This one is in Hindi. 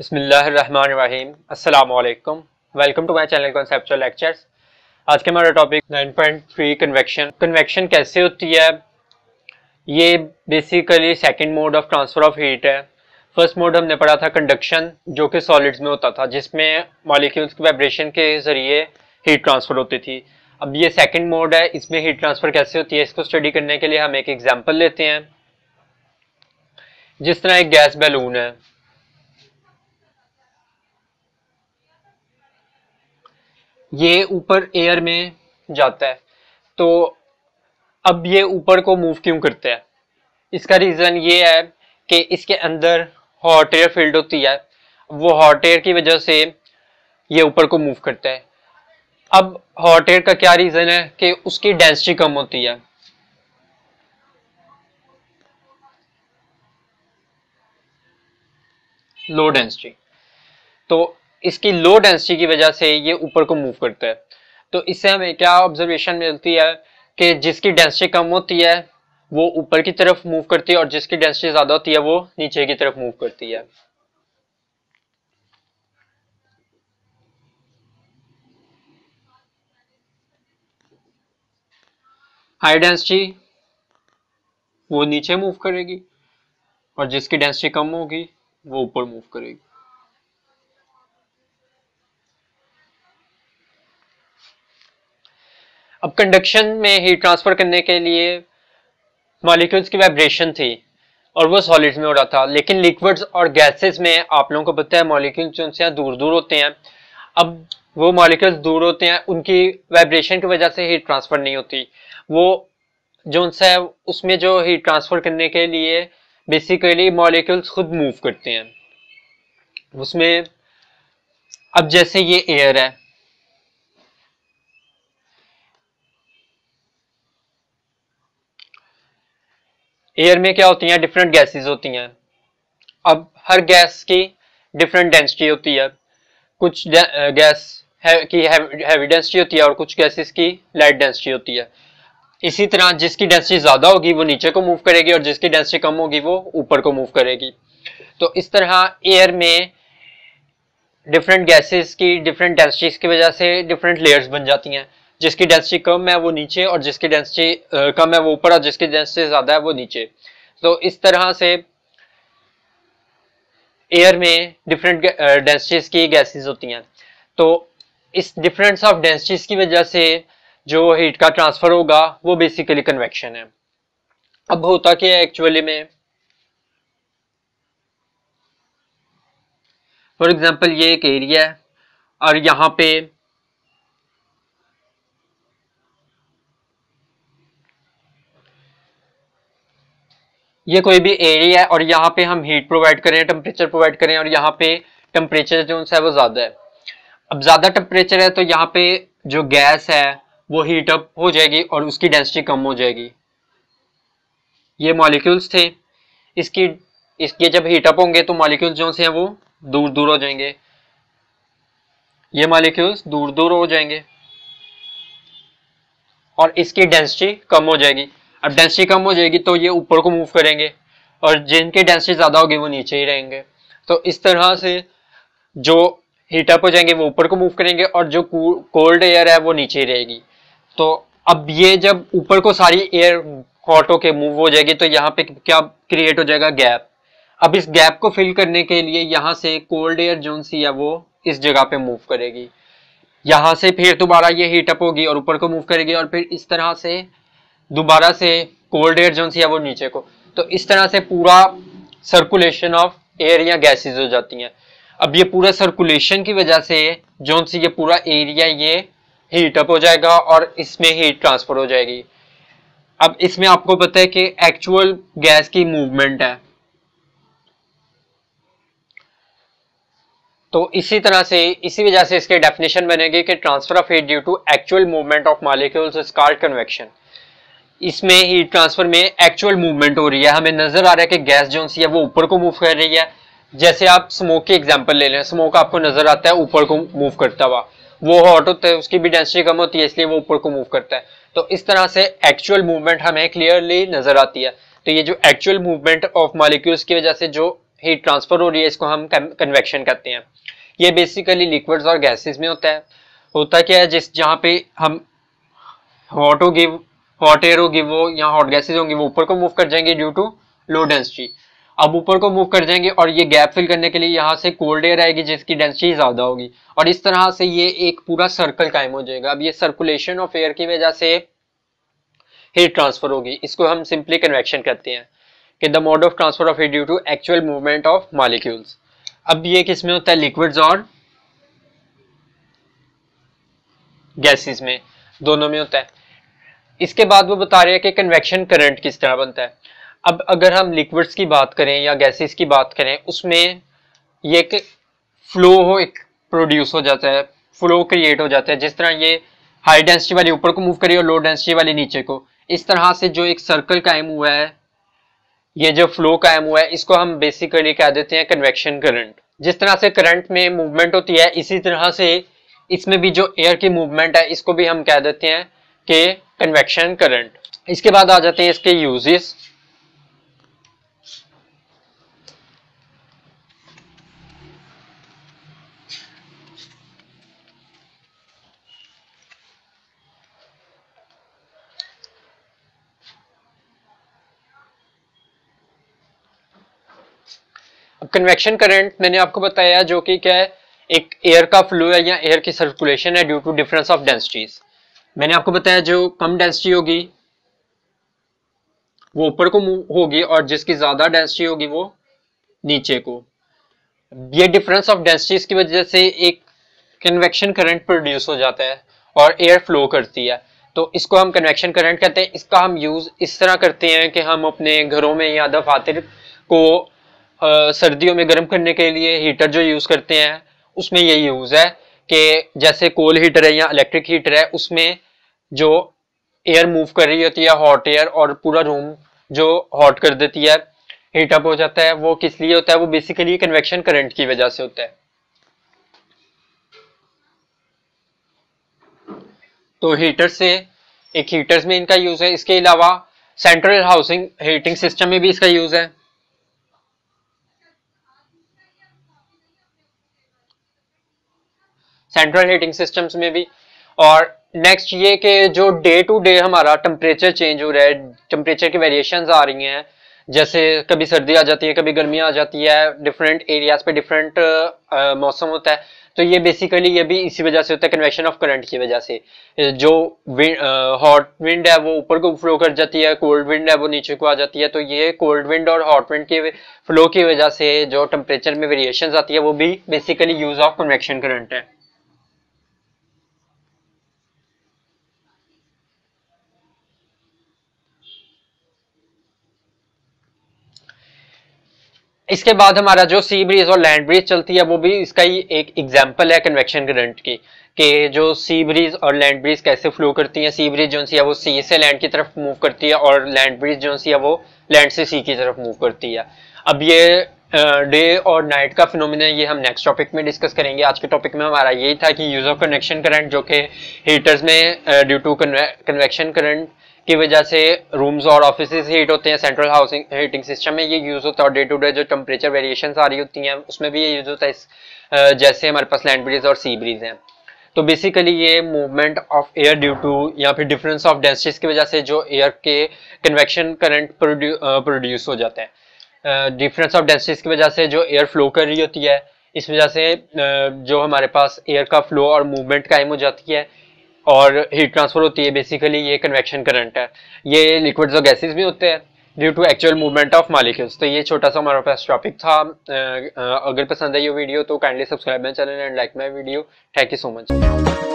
बसमीम अल्लाम welcome to my channel conceptual lectures आज के हमारा टॉपिक 9.3 कन्वेक्शन कन्वेक्शन कैसे होती है ये basically second mode of transfer of heat है फर्स्ट मोड हमने पढ़ा था कंडक्शन जो कि सॉलिड्स में होता था जिसमें मॉलिक्यूल्स की वाइब्रेशन के ज़रिए हीट ट्रांसफ़र होती थी अब ये सेकेंड मोड है इसमें हीट ट्रांसफ़र कैसे होती है इसको स्टडी करने के लिए हम एक एग्जाम्पल लेते हैं जिस तरह एक गैस बैलून है ये ऊपर एयर में जाता है तो अब ये ऊपर को मूव क्यों करता है इसका रीज़न ये है कि इसके अंदर हॉट एयर फील्ड होती है वो हॉट एयर की वजह से ये ऊपर को मूव करता है अब हॉट एयर का क्या रीज़न है कि उसकी डेंसिटी कम होती है लो डेंसिटी तो इसकी लो डेंसिटी की वजह से ये ऊपर को मूव करता है तो इससे हमें क्या ऑब्जर्वेशन मिलती है कि जिसकी डेंसिटी कम होती है वो ऊपर की तरफ मूव करती है और जिसकी डेंसिटी ज्यादा होती है वो नीचे की तरफ मूव करती है हाई डेंसिटी वो नीचे मूव करेगी और जिसकी डेंसिटी कम होगी वो ऊपर मूव करेगी अब कंडक्शन में हीट ट्रांसफ़र करने के लिए मॉलिक्यूल्स की वाइब्रेशन थी और वो सॉलिड्स में हो रहा था लेकिन लिक्विड्स और गैसेस में आप लोगों को पता है मॉलिक्यूल्स उनसे दूर दूर होते हैं अब वो मॉलिक्यूल्स दूर होते हैं उनकी वाइब्रेशन की वजह से हीट ट्रांसफ़र नहीं होती वो जो उनसे है उसमें जो हीट ट्रांसफ़र करने के लिए बेसिकली मॉलिक्यूल्स खुद मूव करते हैं उसमें अब जैसे ये एयर है एयर में क्या होती हैं डिफरेंट गैसेस होती हैं अब हर गैस की डिफरेंट डेंसिटी होती है कुछ गैस की हैवी डेंसिटी होती है और कुछ गैसेस की लाइट डेंसिटी होती है इसी तरह जिसकी डेंसिटी ज़्यादा होगी वो नीचे को मूव करेगी और जिसकी डेंसिटी कम होगी वो ऊपर को मूव करेगी तो इस तरह एयर में डिफरेंट गैसेस की डिफरेंट डेंसिटीज की वजह से डिफरेंट लेयर्स बन जाती हैं जिसकी डेंसिटी कम है वो नीचे और जिसकी डेंसिटी कम है वो ऊपर और जिसकी डेंसिटी ज़्यादा है वो नीचे तो इस तरह से एयर में डिफरेंट डेंसिटीज़ की गैसेस होती हैं तो इस डिफरेंस ऑफ डेंसिटीज़ की वजह से जो हीट का ट्रांसफ़र होगा वो बेसिकली कन्वेक्शन है अब होता क्या है एक्चुअली में फॉर एग्जाम्पल ये एक एरिया है और यहाँ पे ये कोई भी एरिया है और यहाँ पे हम हीट प्रोवाइड करें टेम्परेचर प्रोवाइड करें और यहाँ पे टेम्परेचर जो है वो ज़्यादा है अब ज़्यादा टेम्परेचर है तो यहाँ पे जो गैस है वो हीट अप हो जाएगी और उसकी डेंसिटी कम हो जाएगी ये मॉलिक्यूल्स थे इसकी इसके जब हीट अप होंगे तो मॉलिक्यूल्स जो हैं वो दूर दूर हो जाएंगे ये मॉलिक्यूल्स दूर दूर हो जाएंगे और इसकी डेंसिटी कम हो जाएगी अब डेंसिटी कम हो जाएगी तो ये ऊपर को मूव करेंगे और जिनके डेंसिटी ज़्यादा होगी वो नीचे ही रहेंगे तो इस तरह से जो हीटअप हो जाएंगे वो ऊपर को मूव करेंगे और जो कोल्ड एयर है वो नीचे ही रहेगी तो अब ये जब ऊपर को सारी एयर हॉट होके मूव हो जाएगी तो यहाँ पे क्या क्रिएट हो जाएगा गैप अब इस गैप को फिल करने के लिए यहाँ से कोल्ड एयर जोन सी है वो इस जगह पे मूव करेगी यहाँ से फिर दोबारा ये हीटअप होगी और ऊपर को मूव करेगी और फिर इस तरह से दोबारा से कोल्ड एयर जोन सी है वो नीचे को तो इस तरह से पूरा सर्कुलेशन ऑफ एयर या गैसेज हो जाती हैं अब ये पूरा सर्कुलेशन की वजह से जोन सी ये पूरा एरिया ये हीट अप हो जाएगा और इसमें हीट ट्रांसफर हो जाएगी अब इसमें आपको पता है कि एक्चुअल गैस की मूवमेंट है तो इसी तरह से इसी वजह से इसके डेफिनेशन बनेगी कि transfer of heat due to actual movement of molecules is called convection इसमें हीट ट्रांसफर में एक्चुअल मूवमेंट हो रही है हमें नजर आ रहा है कि गैस जो है वो ऊपर को मूव कर रही है जैसे आप स्मोक की एग्जांपल ले लें स्मोक आपको नजर आता है ऊपर को मूव करता हुआ वो हॉट होता है उसकी भी डेंसिटी कम होती है इसलिए वो ऊपर को मूव करता है तो इस तरह से एक्चुअल मूवमेंट हमें क्लियरली नजर आती है तो ये जो एक्चुअल मूवमेंट ऑफ मालिक्यूल्स की वजह से जो हीट ट्रांसफर हो रही है इसको हम कन्वेक्शन कहते हैं ये बेसिकली लिक्विड्स और गैसेस में होता है होता क्या है जिस जहाँ पे हम hot to give hot air होगी वो यहाँ हॉट गैसेज होंगी वो ऊपर को मूव कर जाएंगे ड्यू टू लो डेंसिटी अब ऊपर को मूव कर जाएंगे और ये गैप फिल करने के लिए यहाँ से कोल्ड एयर आएगी जिसकी डेंसिटी ज़्यादा होगी और इस तरह से ये एक पूरा सर्कल कायम हो जाएगा अब ये सर्कुलेशन ऑफ एयर की वजह से हीट ट्रांसफर होगी इसको हम सिंपली कन्वेक्शन कहते हैं कि the mode of transfer of heat due to actual movement of molecules अब ये किसमें होता है लिक्विड्स और गैसेस में दोनों में होता है इसके बाद वो बता रहे हैं कि कन्वेक्शन करंट किस तरह बनता है अब अगर हम लिक्विड्स की बात करें या गैसेस की बात करें उसमें ये एक फ्लो हो एक प्रोड्यूस हो जाता है फ्लो क्रिएट हो जाता है जिस तरह ये हाई डेंसिटी वाली ऊपर को मूव करें और लो डेंसिटी वाली नीचे को इस तरह से जो एक सर्कल कायम हुआ है ये जो फ्लो कायम हुआ है इसको हम बेसिकली कह देते हैं कन्वेक्शन करंट जिस तरह से करंट में मूवमेंट होती है इसी तरह से इसमें भी जो एयर की मूवमेंट है इसको भी हम कह देते हैं के कन्वेक्शन करंट इसके बाद आ जाते हैं इसके यूजेस कन्वेक्शन करंट मैंने आपको बताया जो कि क्या है एक एयर का फ्लो है या एयर की सर्कुलेशन है due to difference of densities मैंने आपको बताया जो कम डेंसिटी होगी वो ऊपर को मूव होगी और जिसकी ज्यादा डेंसिटी होगी वो नीचे को ये डिफरेंस ऑफ डेंसिटीज की वजह से एक कन्वेक्शन करंट प्रोड्यूस हो जाता है और एयर फ्लो करती है तो इसको हम कन्वेक्शन करंट कहते हैं इसका हम यूज़ इस तरह करते हैं कि हम अपने घरों में या दफातर को आ, सर्दियों में गर्म करने के लिए हीटर जो यूज़ करते हैं उसमें ये यूज़ है कि जैसे कोल हीटर है या इलेक्ट्रिक हीटर है उसमें जो एयर मूव कर रही होती है हॉट एयर और पूरा रूम जो हॉट कर देती है हीट अप हो जाता है वो किस लिए होता है वो बेसिकली कन्वेक्शन करंट की वजह से होता है तो हीटर से एक हीटर्स में इनका यूज है इसके अलावा सेंट्रल हाउसिंग हीटिंग सिस्टम में भी इसका यूज है सेंट्रल हीटिंग सिस्टम्स में भी और नेक्स्ट ये कि जो डे टू डे हमारा टेम्परेचर चेंज हो रहा है टेम्परेचर की वेरिएशन आ रही हैं जैसे कभी सर्दी आ जाती है कभी गर्मी आ जाती है डिफरेंट एरियाज पे डिफरेंट मौसम होता है तो ये बेसिकली ये भी इसी वजह से होता है कन्वेक्शन ऑफ करंट की वजह से जो हॉट विंड है वो ऊपर को फ्लो कर जाती है कोल्ड विंड है वो नीचे को आ जाती है तो ये कोल्ड विंड और हॉट विंड के फ्लो की वजह से जो टेम्परेचर में वेरिएशन आती है वो भी basically use of convection current है इसके बाद हमारा जो सी ब्रिज और लैंड ब्रिज चलती है वो भी इसका ही एक एग्जाम्पल है कन्वेक्शन करंट की कि जो सी ब्रिज और लैंड ब्रिज कैसे फ्लो करती है सी ब्रिज जो सी है वो सी से लैंड की तरफ मूव करती है और लैंड ब्रिज जो सी है वो लैंड से सी की तरफ मूव करती है अब ये डे और नाइट का फिनोमिना ये हम नेक्स्ट टॉपिक में डिस्कस करेंगे आज के टॉपिक में हमारा यही था कि यूज ऑफ कनेक्शन करंट जो कि हीटर्स में ड्यू टू कन्वेक्शन करंट की वजह से रूम्स और ऑफिस हीट होते हैं सेंट्रल हाउसिंग हीटिंग सिस्टम में ये यूज़ होता है और डे टू डे जो टेम्परेचर वेरिएशन आ रही होती हैं उसमें भी ये यूज़ होता है इस जैसे हमारे पास लैंड ब्रिज और सी ब्रिज हैं तो बेसिकली ये movement of air due to या फिर डिफरेंस ऑफ डेंसिटीज की वजह से जो एयर के कन्वेक्शन करंट प्रोड्यूस हो जाते हैं डिफरेंस ऑफ डेंसिटीज की वजह से जो एयर फ्लो कर रही होती है इस वजह से जो हमारे पास एयर का फ्लो और मूवमेंट कायम हो जाती है और हीट ट्रांसफर होती है बेसिकली ये कन्वेक्शन करंट है ये लिक्विड्स और गैसेस भी होते हैं due to actual movement of molecules तो ये छोटा सा हमारे पास टॉपिक था अगर पसंद है ये वीडियो तो kindly subscribe my channel and like my video thank you so much